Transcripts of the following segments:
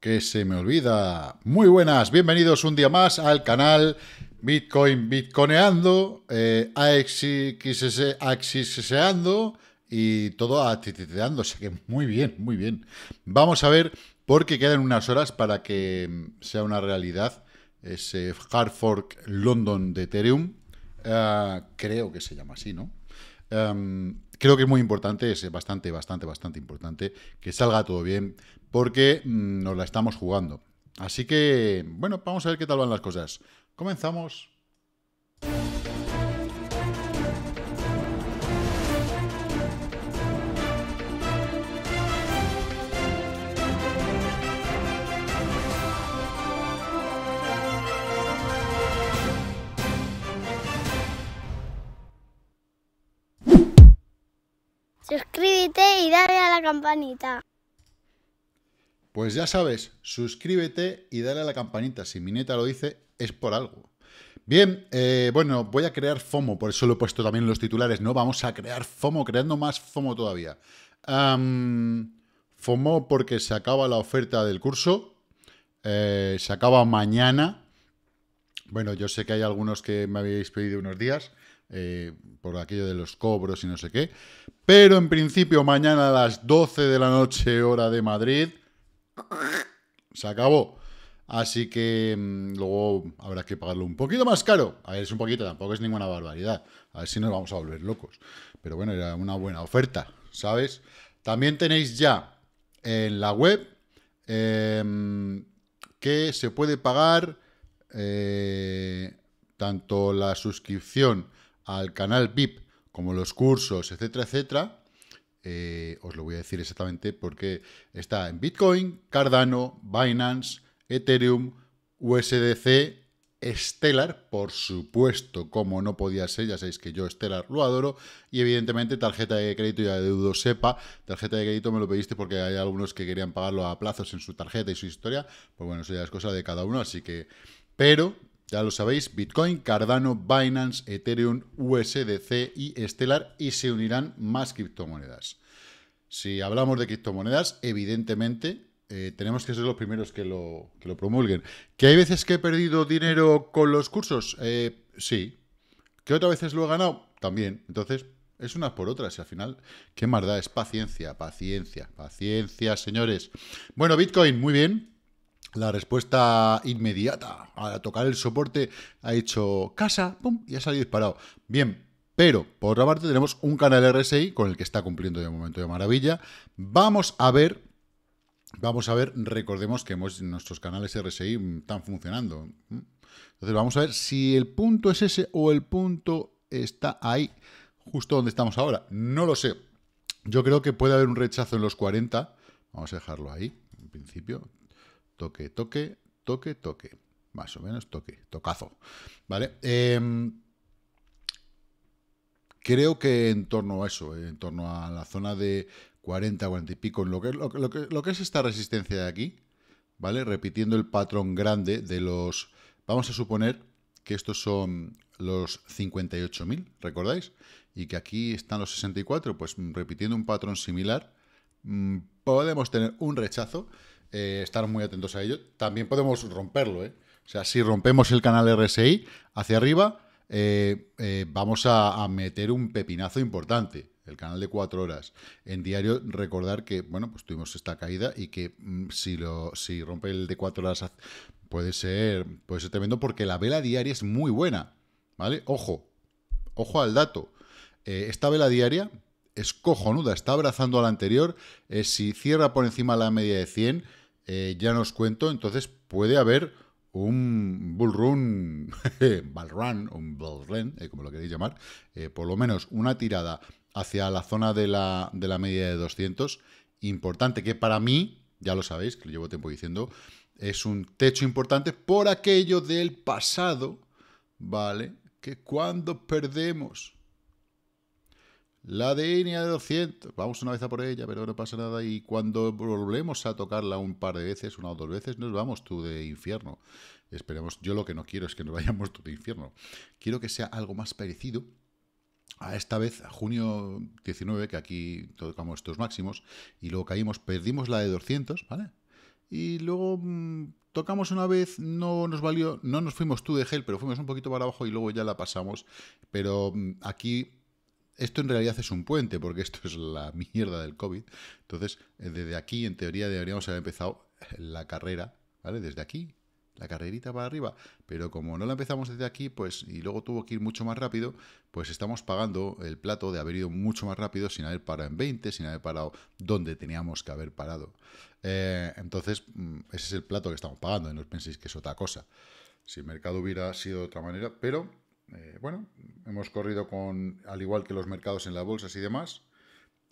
que se me olvida. Muy buenas, bienvenidos un día más al canal Bitcoin Bitconeando, eh, AXXS, y todo atiteando. O sea que muy bien, muy bien. Vamos a ver, porque quedan unas horas para que sea una realidad ese hard fork London de Ethereum. creo que se llama así, ¿no? creo que es muy importante, es bastante, bastante, bastante importante que salga todo bien porque mm, nos la estamos jugando. Así que, bueno, vamos a ver qué tal van las cosas. Comenzamos. Suscríbete y dale a la campanita. Pues ya sabes, suscríbete y dale a la campanita. Si mi neta lo dice, es por algo. Bien, eh, bueno, voy a crear FOMO, por eso lo he puesto también en los titulares, ¿no? Vamos a crear FOMO, creando más FOMO todavía. FOMO porque se acaba la oferta del curso, eh, se acaba mañana. Bueno, yo sé que hay algunos que me habéis pedido unos días, eh, por aquello de los cobros y no sé qué, pero en principio mañana a las 12 de la noche hora de Madrid se acabó. Así que mm, luego habrá que pagarlo un poquito más caro. A ver, es un poquito, tampoco es ninguna barbaridad. A ver si nos vamos a volver locos. Pero bueno, era una buena oferta, ¿sabes? También tenéis ya en la web em, que se puede pagar eh, tanto la suscripción al canal VIP como los cursos, etcétera, etcétera, eh, os lo voy a decir exactamente porque está en Bitcoin, Cardano, Binance, Ethereum, USDC, Stellar, por supuesto, como no podía ser, ya sabéis que yo Stellar lo adoro, y evidentemente tarjeta de crédito y adeudo SEPA, tarjeta de crédito me lo pediste porque hay algunos que querían pagarlo a plazos en su tarjeta y su historia, pues bueno, eso ya es cosa de cada uno, así que, pero ya lo sabéis, Bitcoin, Cardano, Binance, Ethereum, USDC y Stellar y se unirán más criptomonedas. Si hablamos de criptomonedas, evidentemente eh, tenemos que ser los primeros que lo, promulguen. ¿Que hay veces que he perdido dinero con los cursos? Eh, sí. ¿Que otras veces lo he ganado? También. Entonces, es unas por otras y al final, ¿qué más da? Es paciencia, paciencia, paciencia, señores. Bueno, Bitcoin, muy bien la respuesta inmediata a tocar el soporte ha hecho casa, pum, y ha salido disparado. Bien, pero por otra parte tenemos un canal RSI con el que está cumpliendo de momento de maravilla. Vamos a ver, vamos a ver, recordemos que nuestros canales RSI están funcionando. Entonces vamos a ver si el punto es ese o el punto está ahí, justo donde estamos ahora. No lo sé. Yo creo que puede haber un rechazo en los 40. Vamos a dejarlo ahí, en principio toque, toque, toque, toque. Más o menos toque, tocazo. ¿Vale? Em, creo que en torno a eso, en torno a la zona de 40, 40 y pico, lo que, lo que es esta resistencia de aquí, ¿vale? Repitiendo el patrón grande de los... Vamos a suponer que estos son los 58.000, ¿recordáis? Y que aquí están los 64, pues repitiendo un patrón similar, mm, podemos tener un rechazo eh, estar muy atentos a ello. También podemos romperlo, ¿eh? O sea, si rompemos el canal RSI hacia arriba, eh, eh, vamos a, meter un pepinazo importante. El canal de 4 horas. En diario, recordar que, bueno, pues tuvimos esta caída y que mm, si, lo, si rompe el de cuatro horas puede ser, pues tremendo porque la vela diaria es muy buena, ¿vale? Ojo, ojo al dato. esta vela diaria es cojonuda, está abrazando a la anterior. si cierra por encima la media de 100, eh, ya os cuento, entonces puede haber un bull run, bull run, un bull eh, como lo queréis llamar, eh, por lo menos una tirada hacia la zona de la, de la media de 200, importante, que para mí, ya lo sabéis, que lo llevo tiempo diciendo, es un techo importante por aquello del pasado, ¿vale? Que cuando perdemos la de 200, vamos una vez a por ella, pero no pasa nada. Y cuando volvemos a tocarla un par de veces, una o dos veces, nos vamos tú de infierno. Esperemos, yo lo que no quiero es que nos vayamos tú de infierno. Quiero que sea algo más parecido a esta vez, a junio 19, que aquí tocamos estos máximos, y luego caímos, perdimos la de 200, ¿vale? Y luego mm, tocamos una vez, no nos valió, no nos fuimos tú de gel, pero fuimos un poquito para abajo y luego ya la pasamos. Pero mm, aquí esto en realidad es un puente, porque esto es la mierda del COVID. Entonces, eh, desde aquí, en teoría, deberíamos haber empezado la carrera, ¿vale? Desde aquí, la carrerita para arriba. Pero como no la empezamos desde aquí, pues, y luego tuvo que ir mucho más rápido, pues estamos pagando el plato de haber ido mucho más rápido sin haber parado en 20, sin haber parado donde teníamos que haber parado. Eh, entonces, mm, ese es el plato que estamos pagando, y no os penséis que es otra cosa. Si el mercado hubiera sido de otra manera, pero eh, bueno, hemos corrido con, al igual que los mercados en las bolsas y demás,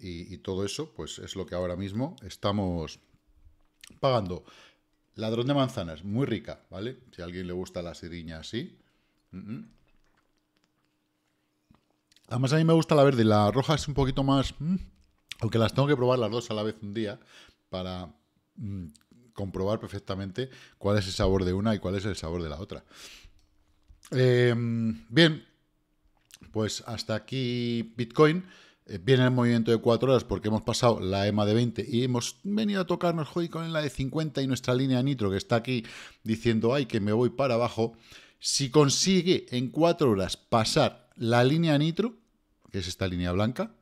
y, todo eso, pues es lo que ahora mismo estamos pagando. Ladrón de manzanas, muy rica, ¿vale? Si a alguien le gusta la siriña así. Además, a mí me gusta la verde. La roja es un poquito más. Mm, aunque las tengo que probar las dos a la vez un día para mm, comprobar perfectamente cuál es el sabor de una y cuál es el sabor de la otra. Em, bien, pues hasta aquí Bitcoin. Eh, viene el movimiento de 4 horas porque hemos pasado la EMA de 20 y hemos venido a tocarnos hoy con la de 50 y nuestra línea nitro que está aquí diciendo, ay, que me voy para abajo. Si consigue en 4 horas pasar la línea nitro, que es esta línea blanca,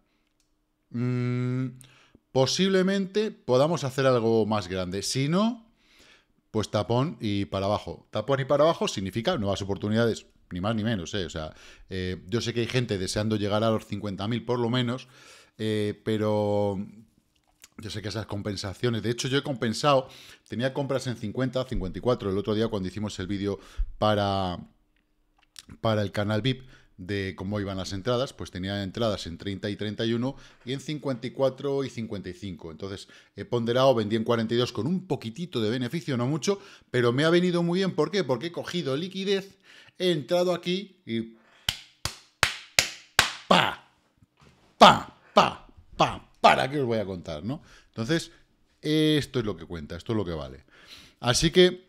mm, posiblemente podamos hacer algo más grande. Si no, pues tapón y para abajo. Tapón y para abajo significa nuevas oportunidades, ni más ni menos. Eh, o sea, eh, yo sé que hay gente deseando llegar a los 50.000 por lo menos, eh, pero yo sé que esas compensaciones, de hecho yo he compensado, tenía compras en 50, 54 el otro día cuando hicimos el vídeo para, para el canal VIP, de cómo iban las entradas, pues tenía entradas en 30 y 31 y en 54 y 55. Entonces he ponderado, vendí en 42 con un poquitito de beneficio, no mucho, pero me ha venido muy bien. ¿Por qué? Porque he cogido liquidez, he entrado aquí y... ¡Pa! ¡Pa! ¡Pa! ¡Pa! ¿Para qué os voy a contar, no? Entonces, esto es lo que cuenta, esto es lo que vale. Así que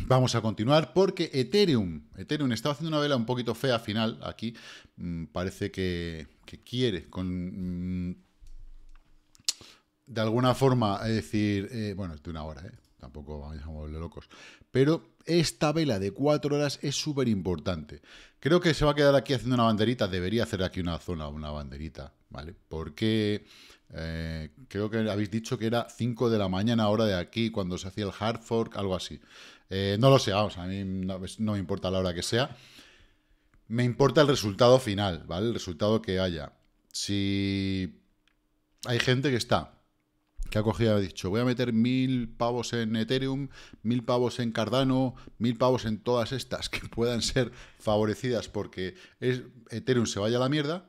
Vamos a continuar porque Ethereum, Ethereum estaba haciendo una vela un poquito fea final aquí, mm, parece que, quiere con... Mm, de alguna forma, es decir, eh, bueno, es de una hora, ¿eh? tampoco vamos a volver locos, pero esta vela de cuatro horas es súper importante. Creo que se va a quedar aquí haciendo una banderita, debería hacer aquí una zona, una banderita, ¿vale? Porque eh, creo que habéis dicho que era 5 de la mañana hora de aquí, cuando se hacía el hard fork, algo así. Eh, no lo sé, vamos, a mí pues, no, me importa la hora que sea. Me importa el resultado final, ¿vale? El resultado que haya. Si hay gente que está, que ha cogido y ha dicho, voy a meter mil pavos en Ethereum, mil pavos en Cardano, mil pavos en todas estas que puedan ser favorecidas porque es, Ethereum se vaya a la mierda,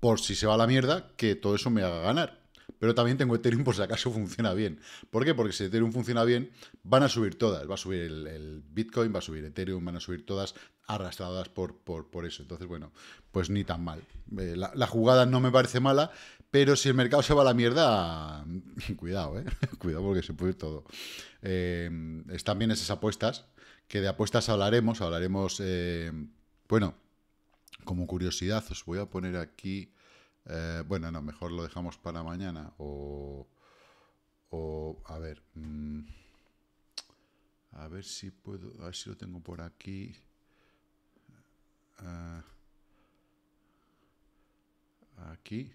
por si se va a la mierda, que todo eso me haga ganar pero también tengo Ethereum por si acaso funciona bien. ¿Por qué? Porque si Ethereum funciona bien, van a subir todas. Va a subir el, Bitcoin, va a subir Ethereum, van a subir todas arrastradas por, por, eso. Entonces, bueno, pues ni tan mal. Eh, la, jugada no me parece mala, pero si el mercado se va a la mierda, cuidado, ¿eh? cuidado porque se puede ir todo. Eh, están bien esas apuestas, que de apuestas hablaremos, hablaremos, eh, bueno, como curiosidad os voy a poner aquí eh, bueno, no, mejor lo dejamos para mañana o... o a ver... Mm, a ver si puedo... A ver si lo tengo por aquí. Eh, aquí.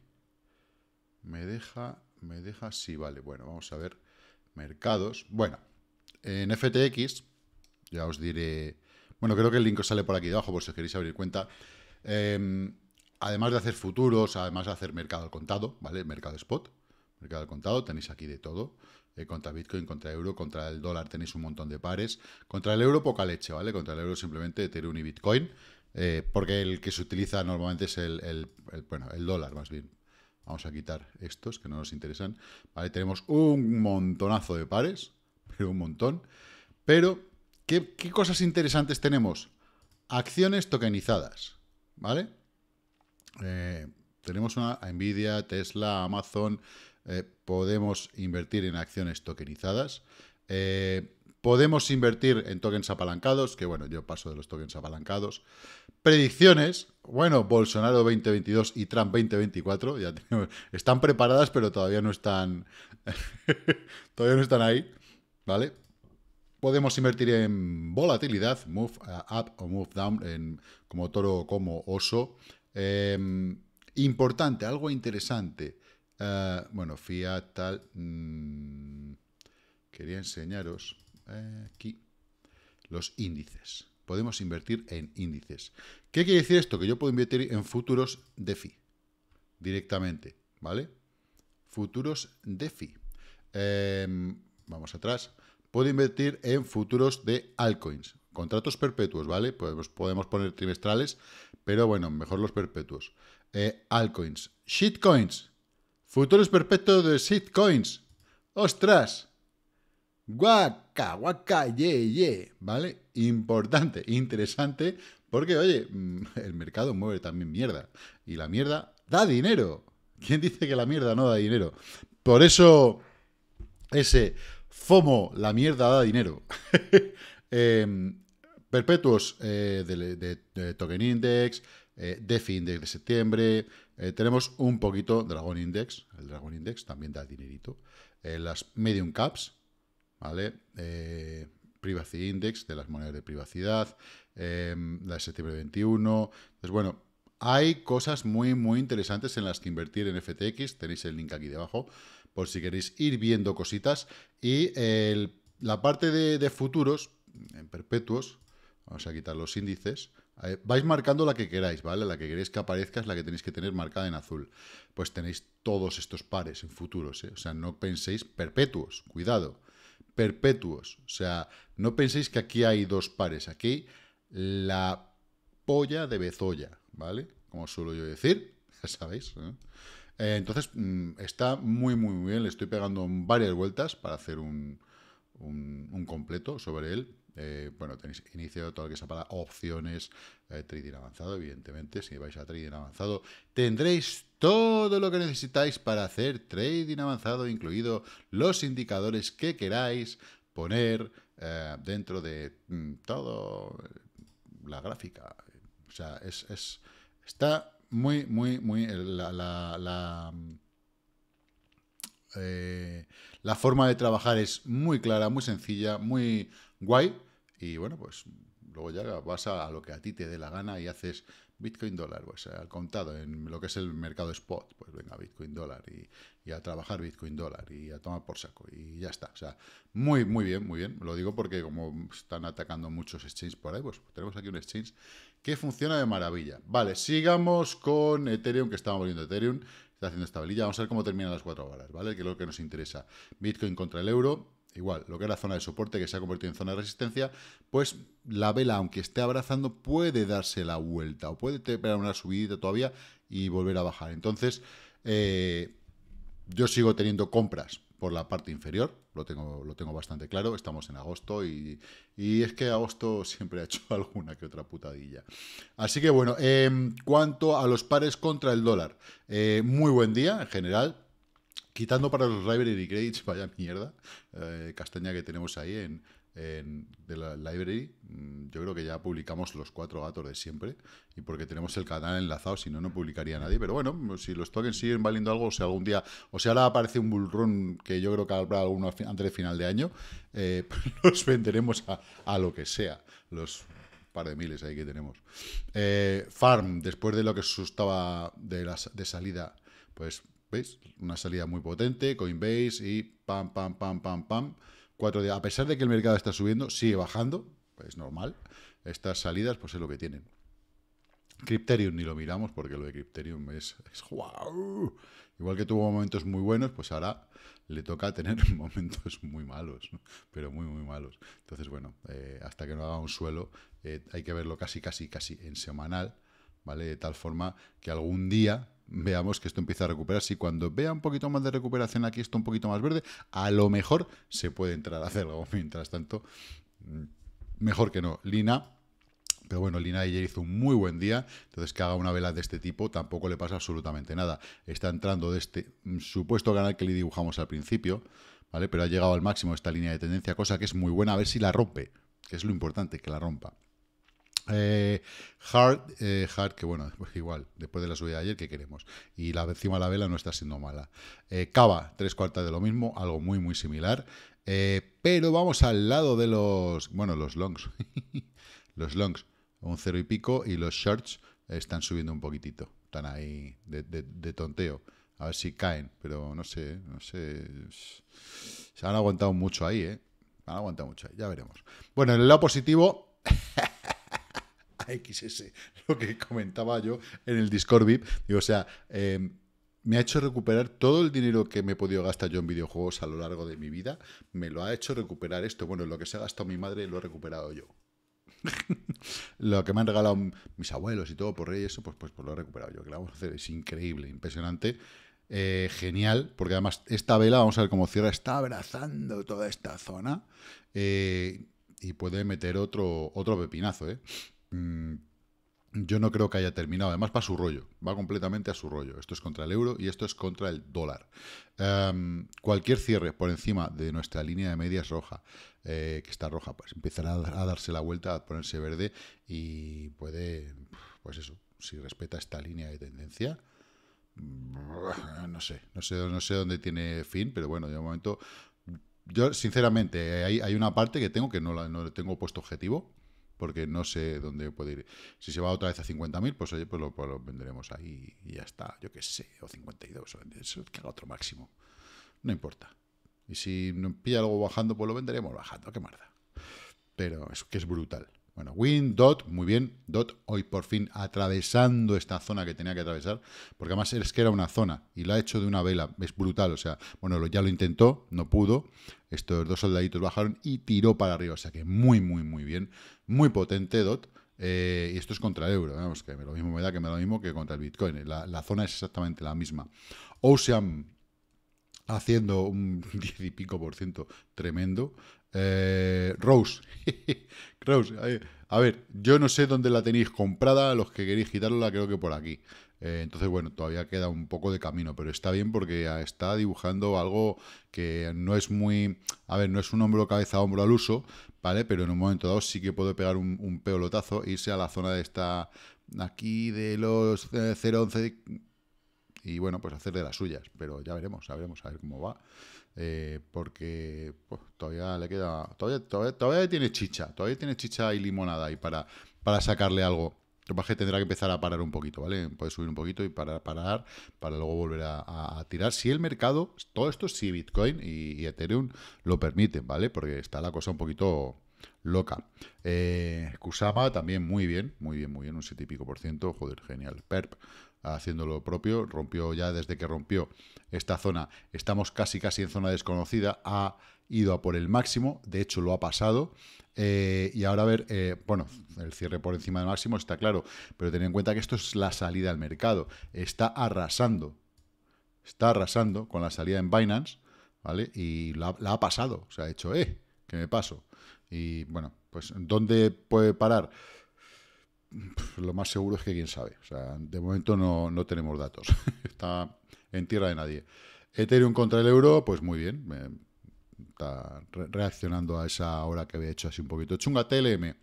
Me deja... Me deja... Sí, vale. Bueno, vamos a ver. Mercados. Bueno, en FTX, ya os diré... Bueno, creo que el link sale por aquí abajo por si queréis abrir cuenta. Em, además de hacer futuros, además de hacer mercado al contado, ¿vale? Mercado spot, mercado al contado, tenéis aquí de todo. Eh, contra Bitcoin, contra euro, contra el dólar tenéis un montón de pares. Contra el euro poca leche, ¿vale? Contra el euro simplemente Ethereum y Bitcoin, eh, porque el que se utiliza normalmente es el, bueno, el dólar más bien. Vamos a quitar estos que no nos interesan, ¿vale? Tenemos un montonazo de pares, pero un montón. Pero, qué cosas interesantes tenemos? Acciones tokenizadas, ¿vale? Eh, tenemos una Nvidia, Tesla, Amazon, eh, podemos invertir en acciones tokenizadas. Eh, podemos invertir en tokens apalancados, que bueno, yo paso de los tokens apalancados. Predicciones, bueno, Bolsonaro 2022 y Trump 2024, ya están preparadas, pero todavía no están, todavía no están ahí, ¿vale? Podemos invertir en volatilidad, move up o move down, en, como toro o como oso, Em, importante, algo interesante. Ah, bueno, Fiat tal. Mm, quería enseñaros eh, aquí los índices. Podemos invertir en índices. ¿Qué quiere decir esto? Que yo puedo invertir en futuros de FI. directamente, ¿vale? Futuros de FI. Em, vamos atrás. Puedo invertir en futuros de altcoins. Contratos perpetuos, ¿vale? Pues, pues podemos poner trimestrales, pero bueno, mejor los perpetuos. Alcoins, eh, altcoins. Shitcoins. Futuros perpetuos de shitcoins. ¡Ostras! Guaca, guaca, ye, ye. ¿Vale? Importante, interesante, porque, oye, mm, el mercado mueve también mierda. Y la mierda da dinero. ¿Quién dice que la mierda no da dinero? Por eso, ese FOMO, la mierda da dinero. eh, Perpetuos eh, de, Token Index, eh, DeFi Index de septiembre. Eh, tenemos un poquito Dragon Index. El Dragon Index también da dinerito. las Medium Caps, ¿vale? Privacy Index de las monedas de privacidad. la de septiembre 21. Entonces, bueno, hay cosas muy, muy interesantes en las que invertir en FTX. Tenéis el link aquí debajo por si queréis ir viendo cositas. Y la parte de, de futuros, en perpetuos, Vamos a quitar los índices. Eh, vais marcando la que queráis, ¿vale? La que queréis que aparezca es la que tenéis que tener marcada en azul. Pues tenéis todos estos pares en futuros, ¿eh? O sea, no penséis perpetuos, cuidado. Perpetuos. O sea, no penséis que aquí hay dos pares. Aquí la polla de bezoya, ¿vale? Como suelo yo decir, ya sabéis. Eh, entonces, mm, está muy, muy, muy bien. Le estoy pegando varias vueltas para hacer un completo sobre él eh, bueno, tenéis inicio todo lo que se para opciones, eh, trading avanzado, evidentemente. Si vais a trading avanzado, tendréis todo lo que necesitáis para hacer trading avanzado, incluido los indicadores que queráis poner eh, dentro de mm, todo la gráfica. O sea, es, está muy, muy, muy... la, la, la forma de trabajar es muy clara, muy sencilla, muy guay. Y bueno, pues luego ya vas a, lo que a ti te dé la gana y haces Bitcoin dólar, pues al contado en lo que es el mercado spot, pues venga, Bitcoin dólar y, a trabajar Bitcoin dólar y a tomar por saco y ya está. O sea, muy, muy bien, muy bien. Lo digo porque como están atacando muchos exchanges por ahí, pues tenemos aquí un exchange que funciona de maravilla. Vale, sigamos con Ethereum, que estamos viendo Ethereum, está haciendo estabilidad, Vamos a ver cómo terminan las cuatro horas, ¿vale? Que es lo que nos interesa. Bitcoin contra el euro igual, lo que era zona de soporte que se ha convertido en zona de resistencia, pues la vela, aunque esté abrazando, puede darse la vuelta o puede tener una subida todavía y volver a bajar. Entonces, eh, yo sigo teniendo compras por la parte inferior, lo tengo, lo tengo bastante claro, estamos en agosto y, y es que agosto siempre ha hecho alguna que otra putadilla. Así que bueno, en em, cuanto a los pares contra el dólar, eh, muy buen día en general, Quitando para los library Credits, vaya mierda, eh, castaña que tenemos ahí en, la library, mm, yo creo que ya publicamos los cuatro gatos de siempre, y porque tenemos el canal enlazado, si no, no publicaría nadie. Pero bueno, si los tokens siguen valiendo algo, o sea, algún día, o sea, ahora aparece un bullrun que yo creo que habrá alguno antes del final de año, eh, los pues venderemos a, a lo que sea. Los par de miles ahí que tenemos. Eh, farm, después de lo que sustaba de, de salida, pues, ¿veis? Una salida muy potente, Coinbase y pam, pam, pam, pam, pam. Cuatro días. A pesar de que el mercado está subiendo, sigue bajando, es normal. Estas salidas, pues es lo que tienen. Crypterium ni lo miramos porque lo de Crypterium es, es wow, Igual que tuvo momentos muy buenos, pues ahora le toca tener momentos muy malos, pero muy, muy malos. Entonces, bueno, eh, hasta que no haga un suelo, eh, hay que verlo casi, casi, casi en semanal, ¿vale? De tal forma que algún día veamos que esto empieza a recuperarse y cuando vea un poquito más de recuperación aquí, esto un poquito más verde, a lo mejor se puede entrar a hacerlo. Mientras tanto, mm, mejor que no. Lina, pero bueno, Lina ayer hizo un muy buen día, entonces que haga una vela de este tipo tampoco le pasa absolutamente nada. Está entrando de este mm, supuesto canal que le dibujamos al principio, ¿vale? Pero ha llegado al máximo esta línea de tendencia, cosa que es muy buena, a ver si la rompe, que es lo importante, que la rompa. hard, eh, hard, eh, que bueno, igual, después de la subida de ayer, que queremos? Y la encima la vela no está siendo mala. Eh, Cava, tres cuartas de lo mismo, algo muy, muy similar. pero vamos al lado de los, bueno, los longs. los longs un cero y pico, y los shorts están subiendo un poquitito, están ahí de, tonteo. A ver si caen, pero no sé, no sé. Se han aguantado mucho ahí, ¿eh? Han aguantado mucho ahí, ya veremos. Bueno, en el lado positivo, XS, lo que comentaba yo en el Discord VIP, digo, o sea, em, me ha hecho recuperar todo el dinero que me he podido gastar yo en videojuegos a lo largo de mi vida, me lo ha hecho recuperar esto. Bueno, lo que se ha gastado mi madre lo he recuperado yo. lo que me han regalado mis abuelos y todo por rey, eso, pues, pues, pues, lo he recuperado yo. Que lo vamos a hacer, es increíble, impresionante. Eh, genial, porque además esta vela, vamos a ver cómo cierra, está abrazando toda esta zona eh, y puede meter otro, otro pepinazo. ¿eh? Mm, yo no creo que haya terminado, además va a su rollo, va completamente a su rollo. Esto es contra el euro y esto es contra el dólar. Em, cualquier cierre por encima de nuestra línea de medias roja, eh, que está roja, pues empezará a darse la vuelta, a ponerse verde y puede, pues eso, si respeta esta línea de tendencia, no sé, no sé, no sé dónde tiene fin, pero bueno, de momento, yo sinceramente, eh, hay, una parte que tengo que no, no tengo puesto objetivo, porque no sé dónde puede ir. Si se va otra vez a 50.000, pues oye, pues lo, pues venderemos ahí y ya está, yo qué sé, o 52, o que haga otro máximo, no importa. Y si pilla algo bajando, pues lo venderemos bajando, qué marda. Pero es que es brutal. Bueno, Win, Dot, muy bien. Dot hoy por fin atravesando esta zona que tenía que atravesar, porque además es que era una zona y la ha hecho de una vela, es brutal. O sea, bueno, ya lo intentó, no pudo. Estos dos soldaditos bajaron y tiró para arriba. O sea que muy, muy, muy bien. Muy potente Dot. Eh, y esto es contra el euro, vamos, que me lo mismo me da que me da lo mismo que contra el Bitcoin. La, la zona es exactamente la misma. Ocean haciendo un 10 y pico por ciento tremendo. Eh, Rose, eh, a ver, yo no sé dónde la tenéis comprada, los que queréis quitarla creo que por aquí. Eh, entonces, bueno, todavía queda un poco de camino, pero está bien porque está dibujando algo que no es muy, a ver, no es un hombro cabeza a hombro al uso, ¿vale? Pero en un momento dado sí que puedo pegar un, peolotazo e irse a la zona de esta, aquí de los 011 y bueno, pues hacer de las suyas, pero ya veremos, veremos a ver cómo va, eh, porque pues, todavía le queda, todavía, todavía, tiene chicha, todavía tiene chicha y limonada y para, para sacarle algo. que tendrá que empezar a parar un poquito, ¿vale? Puede subir un poquito y parar, parar, para luego volver a, tirar. Si el mercado, todo esto si Bitcoin y, Ethereum lo permiten, ¿vale? Porque está la cosa un poquito loca. Eh, Kusama también muy bien, muy bien, muy bien, un 7 y pico por ciento, joder, genial. Perp, haciendo lo propio, rompió ya desde que rompió esta zona, estamos casi casi en zona desconocida, ha ido a por el máximo, de hecho lo ha pasado, eh, y ahora a ver, eh, bueno, el cierre por encima del máximo está claro, pero ten en cuenta que esto es la salida al mercado, está arrasando, está arrasando con la salida en Binance, ¿vale? Y la, ha pasado, o sea, ha hecho, eh, que me paso. Y bueno, pues, ¿dónde puede parar? lo más seguro es que quién sabe. O sea, de momento no, tenemos datos. Está en tierra de nadie. Ethereum contra el euro, pues muy bien. está reaccionando a esa hora que había hecho así un poquito. Chunga TLM.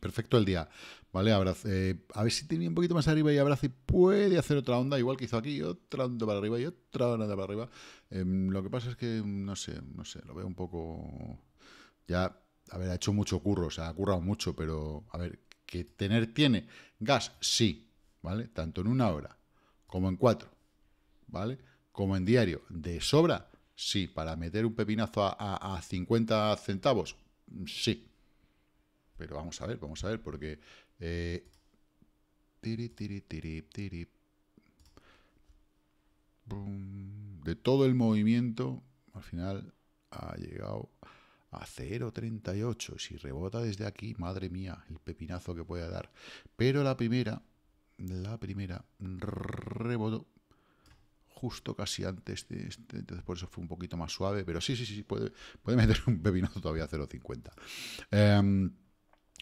Perfecto el día. Vale, eh, a ver si tiene un poquito más arriba y abrazo y puede hacer otra onda, igual que hizo aquí, otra onda para arriba y otra onda para arriba. Em, lo que pasa es que, no sé, no sé, lo veo un poco. Ya, a ver, ha hecho mucho curro, o sea, ha currado mucho, pero a ver, que tener tiene. Gas, sí, ¿vale? Tanto en una hora como en cuatro, ¿vale? Como en diario. ¿De sobra? Sí. ¿Para meter un pepinazo a, a, 50 centavos? Sí. Pero vamos a ver, vamos a ver, porque... Eh, tiri, tiri, tiri, tiri. De todo el movimiento, al final ha llegado a 0,38. Si rebota desde aquí, madre mía, el pepinazo que puede dar. Pero la primera, la primera rebotó justo casi antes de este, entonces por eso fue un poquito más suave, pero sí, sí, sí, puede, puede meter un pepinazo todavía a 0,50. Em,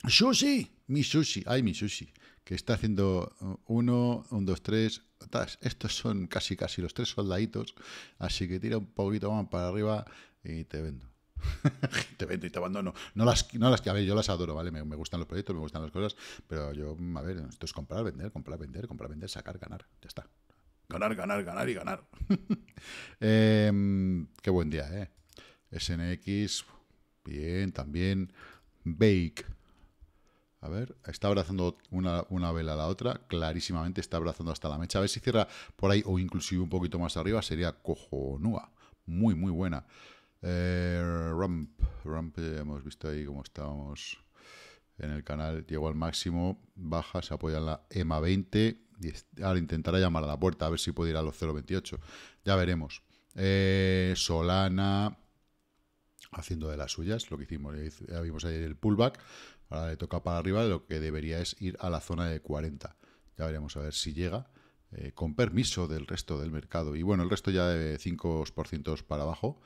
sushi, mi sushi, ay, mi sushi, que está haciendo 1, 1, 2, 3, estos son casi, casi los tres soldaditos, así que tira un poquito más para arriba y te vendo. te vendo y te abandono. No las, no las que, a ver, yo las adoro, ¿vale? Me, gustan los proyectos, me gustan las cosas, pero yo, a ver, esto es comprar, vender, comprar, vender, comprar, vender, sacar, ganar, ya está. Ganar, ganar, ganar y ganar. Em, qué buen día, ¿eh? SNX, bien, también. Bake. A ver, está abrazando una, una, vela a la otra, clarísimamente está abrazando hasta la mecha. A ver si cierra por ahí o inclusive un poquito más arriba, sería cojonúa. Muy, muy buena. Eh, Rump Rump, hemos visto ahí cómo estábamos en el canal, llegó al máximo, baja, se apoya en la EMA 20 ahora intentará llamar a la puerta a ver si puede ir a los 0.28, ya veremos. Eh, Solana haciendo de las suyas, lo que hicimos, ya vimos ayer el pullback, ahora le toca para arriba, lo que debería es ir a la zona de 40, ya veremos a ver si llega. Eh, con permiso del resto del mercado. Y bueno, el resto ya de 5% para abajo.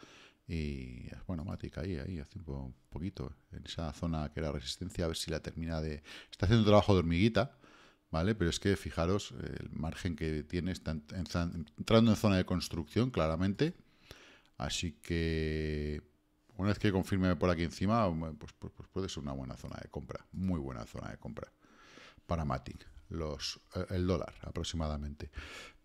Y bueno, Matic ahí, ahí, hace un poquito, en esa zona que era resistencia, a ver si la termina de... Está haciendo trabajo de hormiguita, ¿vale? Pero es que fijaros, el margen que tiene está entrando en zona de construcción, claramente. Así que una vez que confirme por aquí encima, pues, pues, pues, puede ser una buena zona de compra, muy buena zona de compra para Matic, los, eh, el dólar aproximadamente.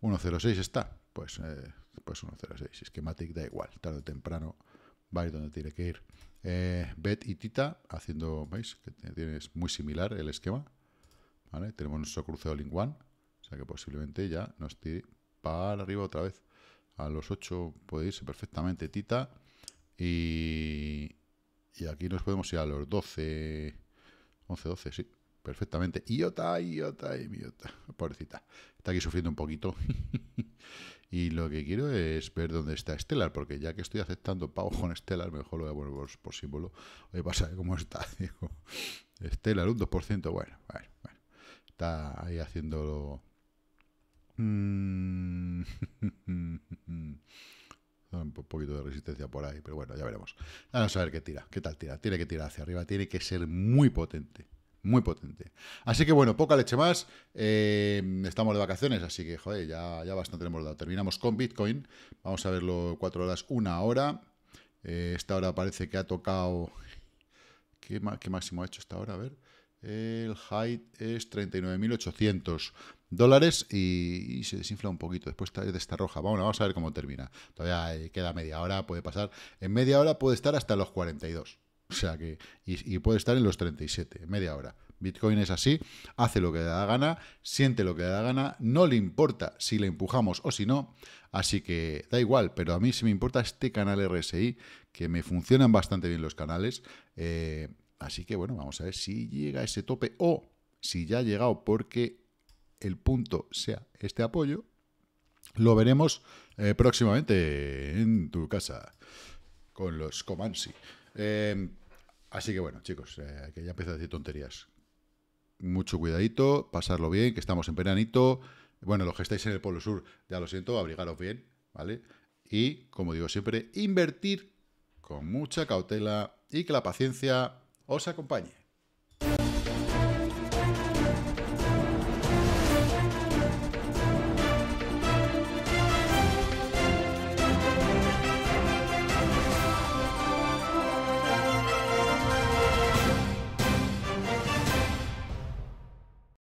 1.06 está, pues... Eh, pues 1.06. esquematic, da igual, tarde o temprano va a donde tiene que ir. Eh, Bet y Tita haciendo, veis, que tienes muy similar el esquema. Tenemos nuestro cruceo link o sea que posiblemente ya nos tire para arriba otra vez. A los 8 puede irse perfectamente Tita. Y, y aquí nos podemos ir a los 12, 11, 12, sí perfectamente. Iota, Iota y Miota. Pobrecita. Está aquí sufriendo un poquito. y lo que quiero es ver dónde está Stellar, porque ya que estoy aceptando pago con Stellar, mejor lo voy a por, símbolo. Oye, pasa cómo está, digo. Stellar, un 2%. Bueno, bueno, bueno. Está ahí haciéndolo. Mm. un poquito de resistencia por ahí, pero bueno, ya veremos. Vamos a ver qué tira, qué tal tira. Tiene que tirar hacia arriba, tiene que ser muy potente muy potente. Así que bueno, poca leche más. Eh, estamos de vacaciones, así que joder, ya, ya bastante hemos dado. Terminamos con Bitcoin. Vamos a verlo cuatro horas, una hora. Eh, esta hora parece que ha tocado. ¿Qué, máximo ha hecho esta hora? A ver. El high es 39.800 dólares y, se desinfla un poquito. Después está, de esta roja. Bueno, vamos a ver cómo termina. Todavía eh, queda media hora, puede pasar. En media hora puede estar hasta los 42. O sea que, y, puede estar en los 37, media hora. Bitcoin es así, hace lo que le da gana, siente lo que le da gana, no le importa si le empujamos o si no, así que da igual, pero a mí sí me importa este canal RSI, que me funcionan bastante bien los canales, eh, así que bueno, vamos a ver si llega ese tope o si ya ha llegado porque el punto sea este apoyo, lo veremos eh, próximamente en tu casa con los Comansi. Em, así que bueno, chicos, eh, que ya empiezo a decir tonterías. Mucho cuidadito, pasarlo bien, que estamos en veranito. Bueno, los que estáis en el Polo Sur, ya lo siento, abrigaros bien, ¿vale? Y, como digo siempre, invertir con mucha cautela y que la paciencia os acompañe.